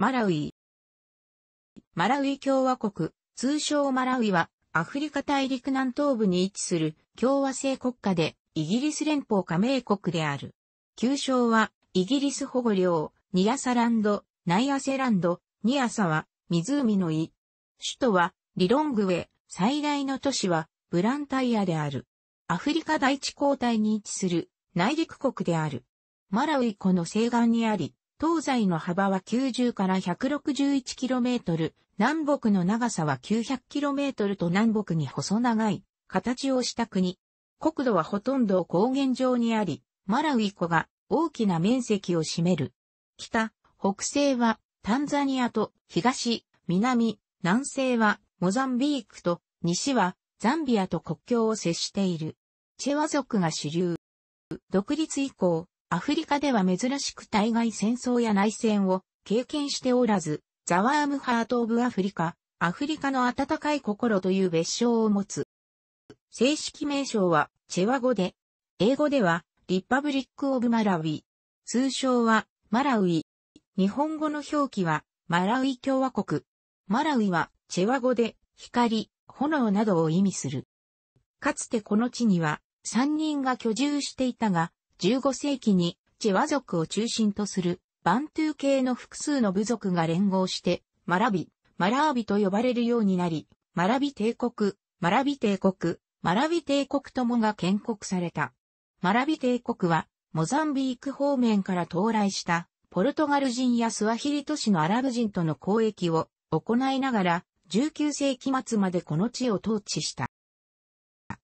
マラウイ。マラウイ共和国、通称マラウイは、アフリカ大陸南東部に位置する共和制国家で、イギリス連邦加盟国である。旧称は、イギリス保護領、ニアサランド、ナイアセランド、ニアサは、湖の井。首都は、リロングウェ、最大の都市は、ブランタイアである。アフリカ第一交代に位置する内陸国である。マラウイ湖の西岸にあり、東西の幅は90から 161km、南北の長さは 900km と南北に細長い形をした国。国土はほとんど高原上にあり、マラウイ湖が大きな面積を占める。北、北西はタンザニアと東、南、南西はモザンビークと西はザンビアと国境を接している。チェワ族が主流。独立以降、アフリカでは珍しく対外戦争や内戦を経験しておらず、ザワームハート・オブ・アフリカ、アフリカの温かい心という別称を持つ。正式名称はチェワ語で、英語ではリパブリック・オブ・マラウィ、通称はマラウィ。日本語の表記はマラウィ共和国。マラウィはチェワ語で光、炎などを意味する。かつてこの地には3人が居住していたが、15世紀にチェワ族を中心とするバントゥー系の複数の部族が連合して、マラビ、マラービと呼ばれるようになり、マラビ帝国、マラビ帝国、マラビ帝国ともが建国された。マラビ帝国は、モザンビーク方面から到来したポルトガル人やスワヒリ都市のアラブ人との交易を行いながら19世紀末までこの地を統治した。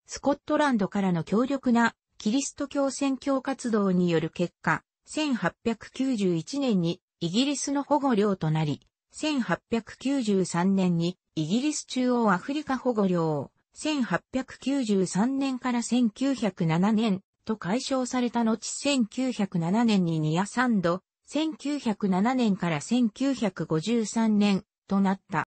スコットランドからの強力なキリスト教宣教活動による結果、1891年にイギリスの保護領となり、1893年にイギリス中央アフリカ保護領、1893年から1907年と解消された後1907年にニアサンド、1907年から1953年となった。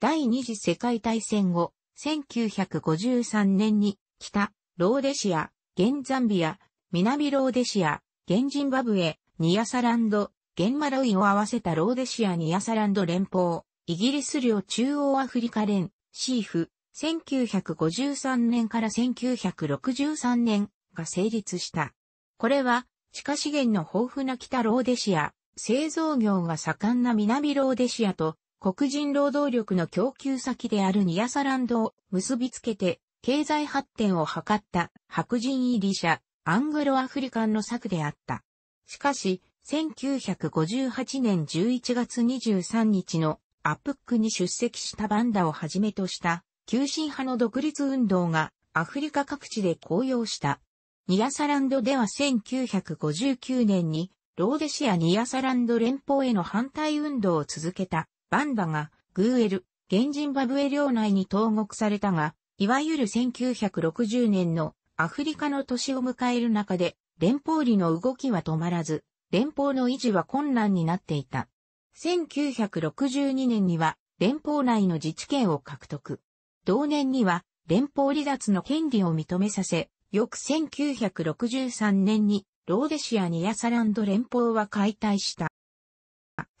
第二次世界大戦後、1953年に北ローデシア、ンザンビア、南ローデシア、ンジンバブエ、ニアサランド、ゲンマロイを合わせたローデシアニアサランド連邦、イギリス領中央アフリカ連、シーフ、1953年から1963年が成立した。これは、地下資源の豊富な北ローデシア、製造業が盛んな南ローデシアと、黒人労働力の供給先であるニアサランドを結びつけて、経済発展を図った白人入り者、アングロアフリカンの策であった。しかし、1958年11月23日のアップックに出席したバンダをはじめとした急進派の独立運動がアフリカ各地で高揚した。ニアサランドでは1959年にローデシア・ニアサランド連邦への反対運動を続けたバンダがグーエル、原ジンバブエ領内に投獄されたが、いわゆる1960年のアフリカの年を迎える中で、連邦理の動きは止まらず、連邦の維持は困難になっていた。1962年には連邦内の自治権を獲得。同年には連邦離脱の権利を認めさせ、翌1963年にローデシアニアサランド連邦は解体した。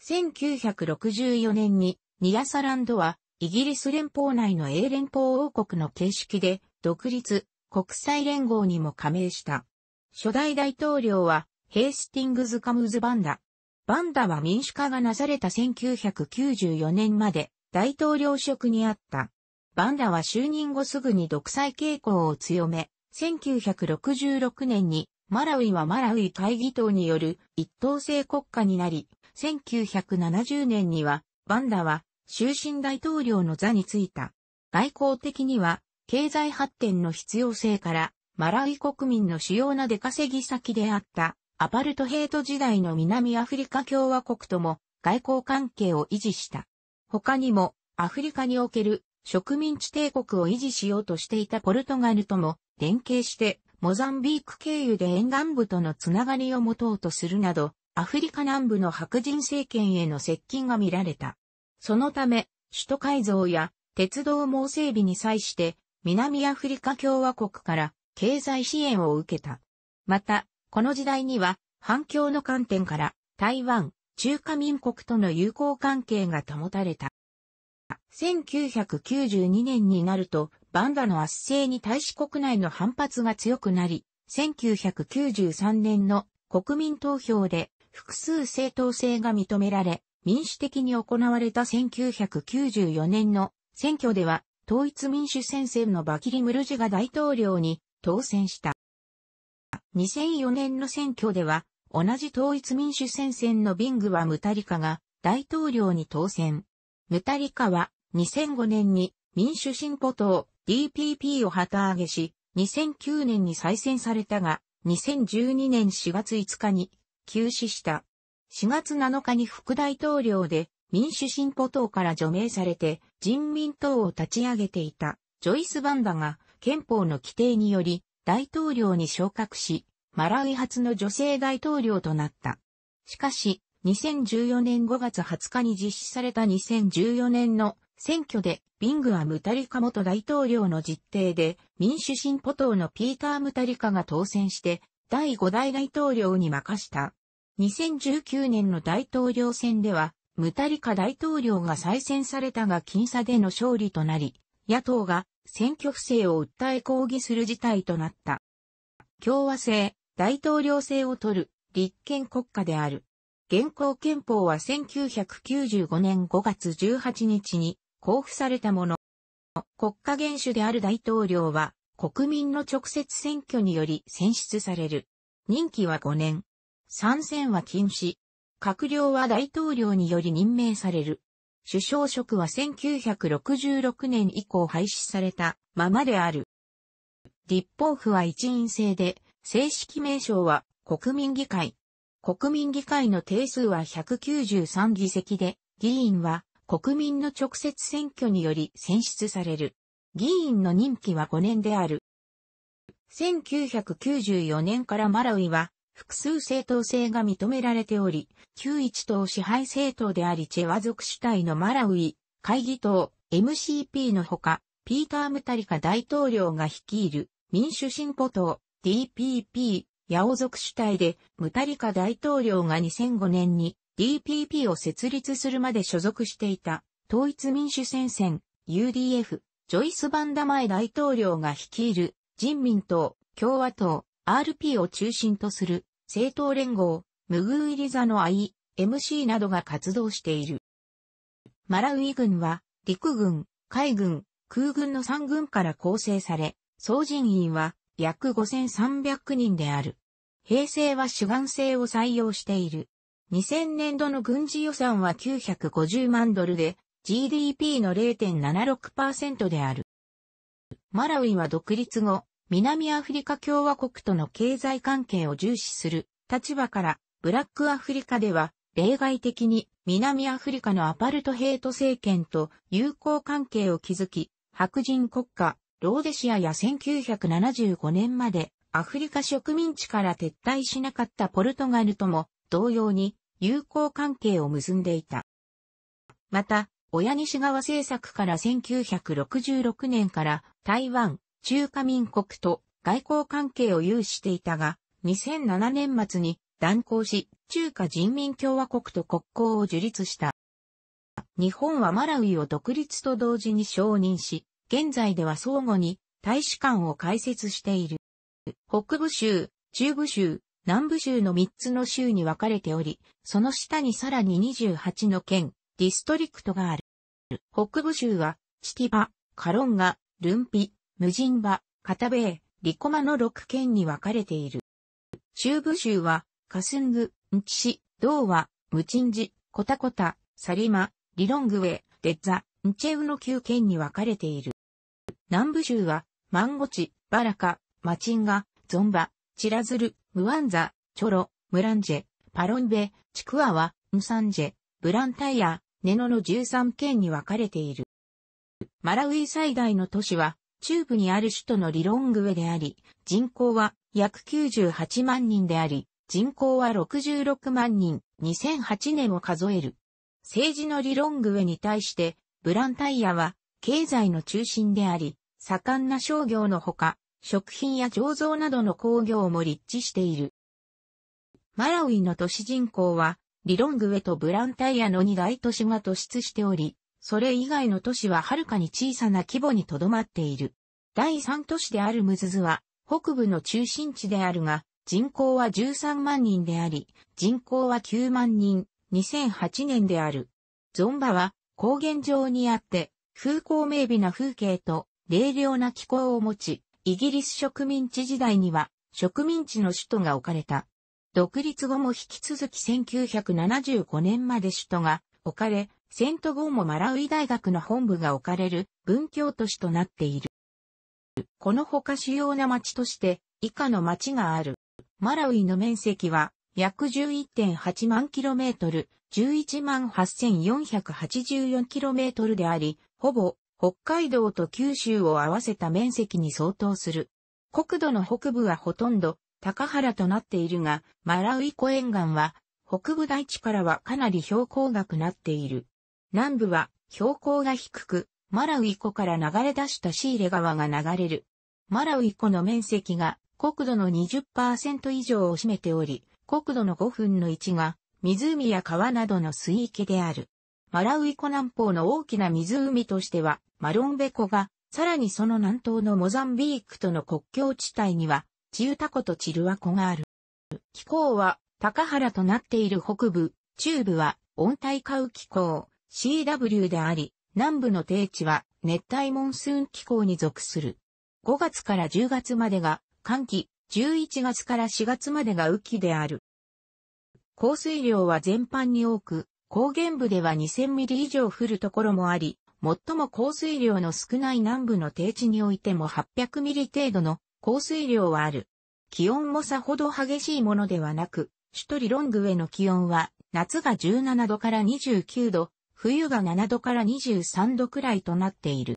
1964年にニアサランドはイギリス連邦内の英連邦王国の形式で、独立、国際連合にも加盟した。初代大統領は、ヘイスティングズ・カムズ・バンダ。バンダは民主化がなされた1994年まで大統領職にあった。バンダは就任後すぐに独裁傾向を強め、1966年にマラウイはマラウイ会議等による一党制国家になり、1970年にはバンダは終身大統領の座についた。外交的には、経済発展の必要性から、マラウイ国民の主要な出稼ぎ先であった、アパルトヘイト時代の南アフリカ共和国とも外交関係を維持した。他にも、アフリカにおける植民地帝国を維持しようとしていたポルトガルとも連携して、モザンビーク経由で沿岸部とのつながりを持とうとするなど、アフリカ南部の白人政権への接近が見られた。そのため、首都改造や鉄道網整備に際して、南アフリカ共和国から経済支援を受けた。また、この時代には、反共の観点から、台湾、中華民国との友好関係が保たれた。1992年になると、バンダの圧政に対し国内の反発が強くなり、1993年の国民投票で複数正当性が認められ、民主的に行われた1994年の選挙では統一民主戦線のバキリ・ムルジが大統領に当選した。2004年の選挙では同じ統一民主戦線のビングはムタリカが大統領に当選。ムタリカは2005年に民主進歩党 DPP を旗揚げし、2009年に再選されたが、2012年4月5日に休止した。4月7日に副大統領で民主進歩党から除名されて人民党を立ち上げていたジョイス・バンダが憲法の規定により大統領に昇格し、マラウイ初の女性大統領となった。しかし、2014年5月20日に実施された2014年の選挙でビングはムタリカ元大統領の実定で民主進歩党のピーター・ムタリカが当選して第5代大統領に任した。2019年の大統領選では、ムタリカ大統領が再選されたが僅差での勝利となり、野党が選挙不正を訴え抗議する事態となった。共和制、大統領制を取る立憲国家である。現行憲法は1995年5月18日に交付されたもの。国家元首である大統領は国民の直接選挙により選出される。任期は5年。参戦は禁止。閣僚は大統領により任命される。首相職は1966年以降廃止されたままである。立法府は一員制で、正式名称は国民議会。国民議会の定数は193議席で、議員は国民の直接選挙により選出される。議員の任期は5年である。1994年からマラウイは複数正当性が認められており、旧一党支配政党でありチェワ族主体のマラウイ、会議党、MCP のほか、ピーター・ムタリカ大統領が率いる民主進歩党、DPP、ヤオ族主体で、ムタリカ大統領が2005年に DPP を設立するまで所属していた、統一民主戦線、UDF、ジョイス・バンダマイ大統領が率いる、人民党、共和党、RP を中心とする政党連合、ムグーイリザの IMC などが活動している。マラウイ軍は、陸軍、海軍、空軍の3軍から構成され、総人員は約5300人である。平成は主眼制を採用している。2000年度の軍事予算は950万ドルで、GDP の0.76%である。マラウイは独立後、南アフリカ共和国との経済関係を重視する立場から、ブラックアフリカでは、例外的に南アフリカのアパルトヘイト政権と友好関係を築き、白人国家、ローデシアや1975年までアフリカ植民地から撤退しなかったポルトガルとも同様に友好関係を結んでいた。また、親西側政策から1966年から台湾、中華民国と外交関係を有していたが、2007年末に断交し、中華人民共和国と国交を樹立した。日本はマラウイを独立と同時に承認し、現在では相互に大使館を開設している。北部州、中部州、南部州の3つの州に分かれており、その下にさらに28の県、ディストリクトがある。北部州は、チティバ、カロンガ、ルンピ、無人場、片米、リコマの6県に分かれている。中部州は、カスング、ンチシ、ドーワ、ムチンジ、コタコタ、サリマ、リロングウェ、デッザ、ンチェウの9県に分かれている。南部州は、マンゴチ、バラカ、マチンガ、ゾンバ、チラズル、ムワンザ、チョロ、ムランジェ、パロンベ、チクアワ、ムサンジェ、ブランタイア、ネノの13県に分かれている。マラウイ最大の都市は、中部にある首都のリロングウェであり、人口は約98万人であり、人口は66万人、2008年を数える。政治のリロングウェに対して、ブランタイヤは経済の中心であり、盛んな商業のほか、食品や醸造などの工業も立地している。マラウイの都市人口は、リロングウェとブランタイヤの二大都市が突出しており、それ以外の都市ははるかに小さな規模にとどまっている。第3都市であるムズズは、北部の中心地であるが、人口は13万人であり、人口は9万人、2008年である。ゾンバは高原上にあって、風光明媚な風景と冷涼な気候を持ち、イギリス植民地時代には植民地の首都が置かれた。独立後も引き続き1975年まで首都が置かれ、セントゴーもマラウイ大学の本部が置かれる文教都市となっている。このほか主要な町として以下の町がある。マラウイの面積は約11.8万キロメートル、11万8484キロメートルであり、ほぼ北海道と九州を合わせた面積に相当する。国土の北部はほとんど高原となっているが、マラウイ湖沿岸は北部大地からはかなり標高がくなっている。南部は標高が低く、マラウイ湖から流れ出したシーレ川が流れる。マラウイ湖の面積が国土の20%以上を占めており、国土の5分の1が湖や川などの水域である。マラウイ湖南方の大きな湖としてはマロンベ湖が、さらにその南東のモザンビークとの国境地帯には、チユタ湖とチルワ湖がある。気候は高原となっている北部、中部は温帯下雨気候。CW であり、南部の低地は熱帯モンスーン気候に属する。5月から10月までが寒気、11月から4月までが雨季である。降水量は全般に多く、高原部では2000ミリ以上降るところもあり、最も降水量の少ない南部の低地においても800ミリ程度の降水量はある。気温もさほど激しいものではなく、首都リロングへの気温は夏が17度から29度、冬が7度から23度くらいとなっている。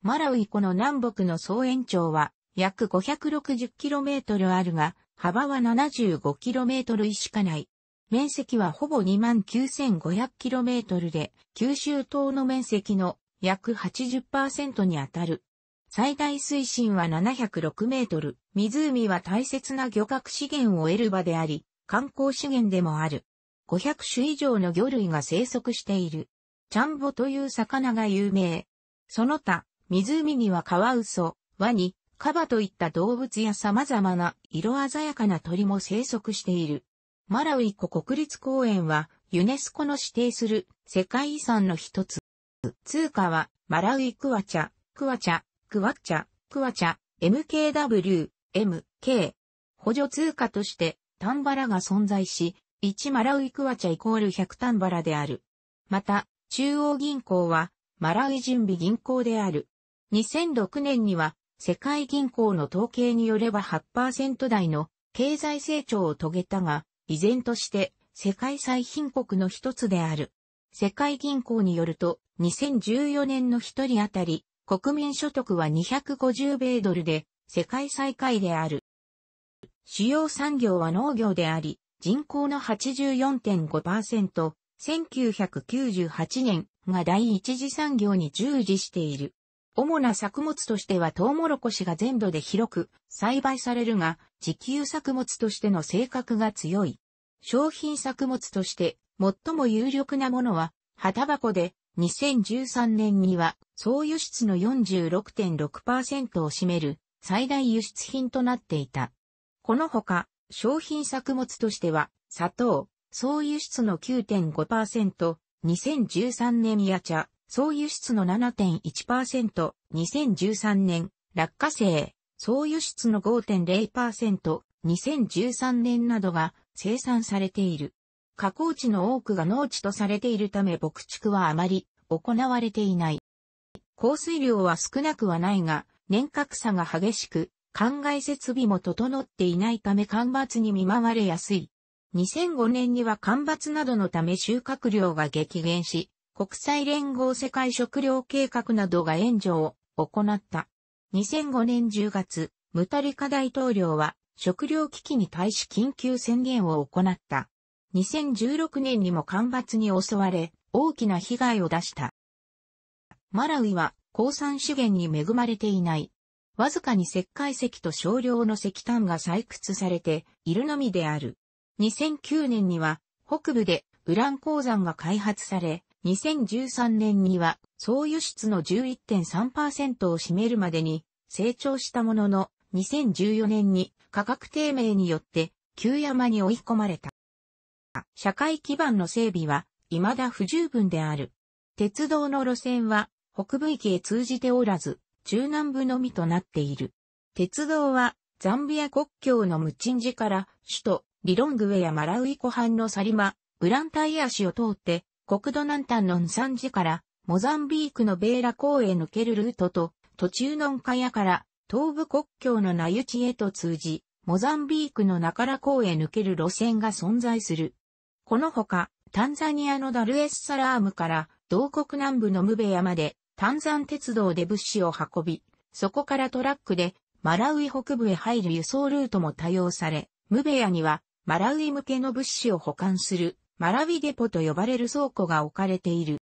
マラウイ湖の南北の総延長は約 560km あるが、幅は 75km しかない。面積はほぼ 29,500km で、九州島の面積の約80%にあたる。最大水深は706メートル。湖は大切な漁獲資源を得る場であり、観光資源でもある。500種以上の魚類が生息している。チャンボという魚が有名。その他、湖にはカワウソ、ワニ、カバといった動物や様々な色鮮やかな鳥も生息している。マラウイ湖国立公園はユネスコの指定する世界遺産の一つ。通貨はマラウイクワチャ、クワチャ、クワチャ、クワチャ、MKW、MK。補助通貨としてタンバラが存在し、1マラウイクワチャイコール100タンバラである。また、中央銀行は、マラウイ準備銀行である。2006年には、世界銀行の統計によれば8%台の経済成長を遂げたが、依然として世界最貧国の一つである。世界銀行によると、2014年の一人当たり、国民所得は250米ドルで、世界最下位である。主要産業は農業であり、人口の84.5%、1998年が第一次産業に従事している。主な作物としてはトウモロコシが全土で広く栽培されるが、自給作物としての性格が強い。商品作物として最も有力なものは、旗タバコで2013年には総輸出の46.6%を占める最大輸出品となっていた。このほか、商品作物としては、砂糖、総輸出の9.5%、2013年や茶、総輸出の7.1%、2013年、落花生、総輸出の5.0%、2013年などが生産されている。加工地の多くが農地とされているため牧畜はあまり行われていない。降水量は少なくはないが、年較差が激しく、灌漑設備も整っていないため干ばつに見舞われやすい。2005年には干ばつなどのため収穫量が激減し、国際連合世界食糧計画などが援助を行った。2005年10月、ムタリカ大統領は食糧危機に対し緊急宣言を行った。2016年にも干ばつに襲われ、大きな被害を出した。マラウイは鉱産資源に恵まれていない。わずかに石灰石と少量の石炭が採掘されているのみである。2009年には北部でウラン鉱山が開発され、2013年には総輸出の11.3%を占めるまでに成長したものの、2014年に価格低迷によって旧山に追い込まれた。社会基盤の整備は未だ不十分である。鉄道の路線は北部域へ通じておらず、中南部のみとなっている。鉄道は、ザンビア国境のムチンジから、首都、リロングウェやマラウイ湖畔のサリマ、ブランタイア市を通って、国土南端のンサンジから、モザンビークのベーラ港へ抜けるルートと、途中のンカヤから、東部国境のナユチへと通じ、モザンビークのナカラ港へ抜ける路線が存在する。このほか、タンザニアのダルエスサラームから、同国南部のムベヤまで、炭山鉄道で物資を運び、そこからトラックでマラウイ北部へ入る輸送ルートも多用され、ムベヤにはマラウイ向けの物資を保管するマラウィデポと呼ばれる倉庫が置かれている。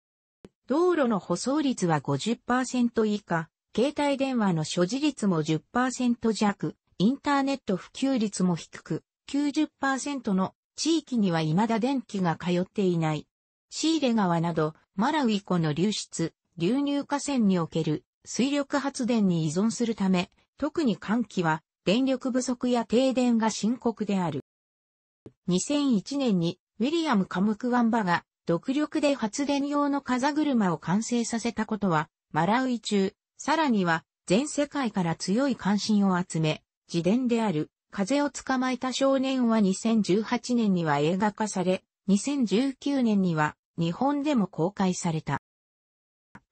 道路の舗装率は50%以下、携帯電話の所持率も10%弱、インターネット普及率も低く、90%の地域には未だ電気が通っていない。シーレ川など、マラウイ湖の流出、流入河川における水力発電に依存するため、特に寒気は電力不足や停電が深刻である。2001年にウィリアム・カムクワンバが独力で発電用の風車を完成させたことは、マラウイ中、さらには全世界から強い関心を集め、自伝である風を捕まえた少年は2018年には映画化され、2019年には日本でも公開された。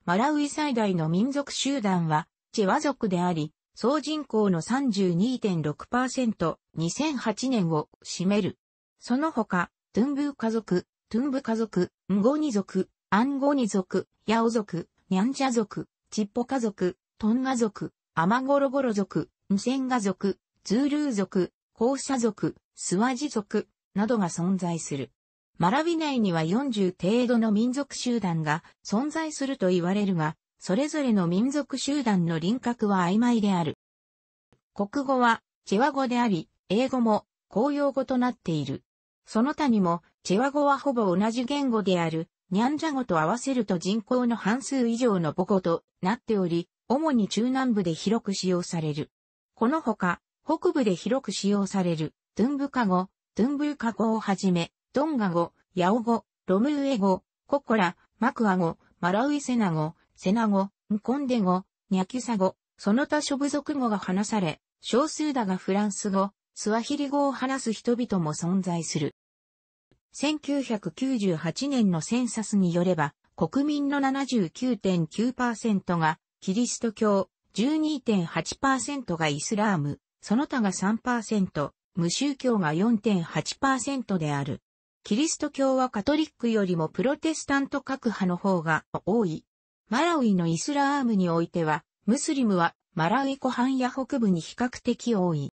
マラウイ最大の民族集団は、チェワ族であり、総人口の 32.6%2008 年を占める。その他、トゥンブー家族、トゥンブ家族、ムゴニ族、アンゴニ族、ヤオ族、ニャンジャ族、チッポ家族、トンガ族、アマゴロゴロ族、ムセンガ族、ズールー族、コウシャ族、スワジ族、などが存在する。マラビ内には40程度の民族集団が存在すると言われるが、それぞれの民族集団の輪郭は曖昧である。国語はチェワ語であり、英語も公用語となっている。その他にも、チェワ語はほぼ同じ言語である、ニャンジャ語と合わせると人口の半数以上の母語となっており、主に中南部で広く使用される。このほか、北部で広く使用される、トゥンブカ語、トゥンブーカ語をはじめ、ドンガ語、ヤオ語、ロムウエ語、ココラ、マクア語、マラウイセナ語、セナ語、ンコンデ語、ニャキュサ語、その他諸部族語が話され、少数だがフランス語、スワヒリ語を話す人々も存在する。1998年のセンサスによれば、国民の79.9%がキリスト教、12.8%がイスラーム、その他が3%、無宗教が4.8%である。キリスト教はカトリックよりもプロテスタント各派の方が多い。マラウイのイスラームにおいては、ムスリムはマラウイ湖畔や北部に比較的多い。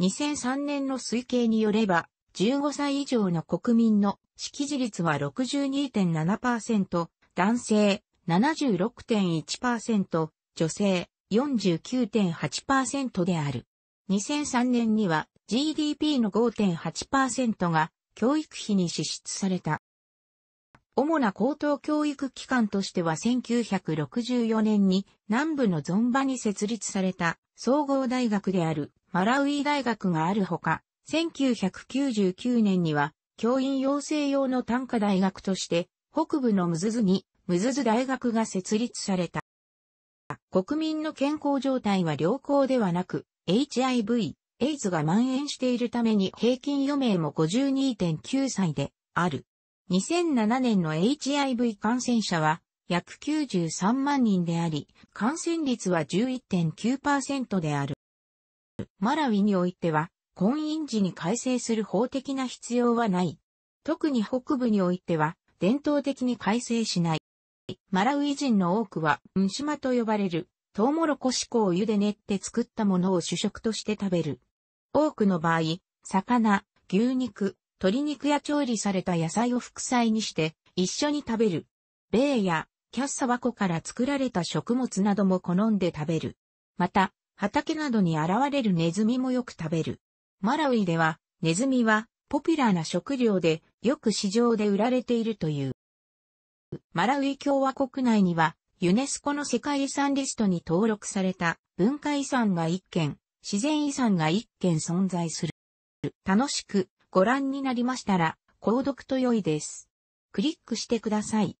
2003年の推計によれば、15歳以上の国民の識字率は62.7%、男性76.1%、女性49.8%である。2003年には GDP の5.8%が教育費に支出された。主な高等教育機関としては1964年に南部のゾンバに設立された総合大学であるマラウイ大学があるほか、1999年には教員養成用の単科大学として北部のムズズにムズズ大学が設立された。国民の健康状態は良好ではなく、HIV、エイズが蔓延しているために平均余命も52.9歳である。2007年の HIV 感染者は約93万人であり、感染率は11.9%である。マラウィにおいては、婚姻時に改正する法的な必要はない。特に北部においては、伝統的に改正しない。マラウイ人の多くは、ムシマと呼ばれる、トウモロコシ粉を湯で練って作ったものを主食として食べる。多くの場合、魚、牛肉、鶏肉や調理された野菜を副菜にして一緒に食べる。米やキャッサバ湖から作られた食物なども好んで食べる。また、畑などに現れるネズミもよく食べる。マラウイでは、ネズミはポピュラーな食料でよく市場で売られているという。マラウイ共和国内にはユネスコの世界遺産リストに登録された文化遺産が1件、自然遺産が1件存在する。楽しくご覧になりましたら、購読と良いです。クリックしてください。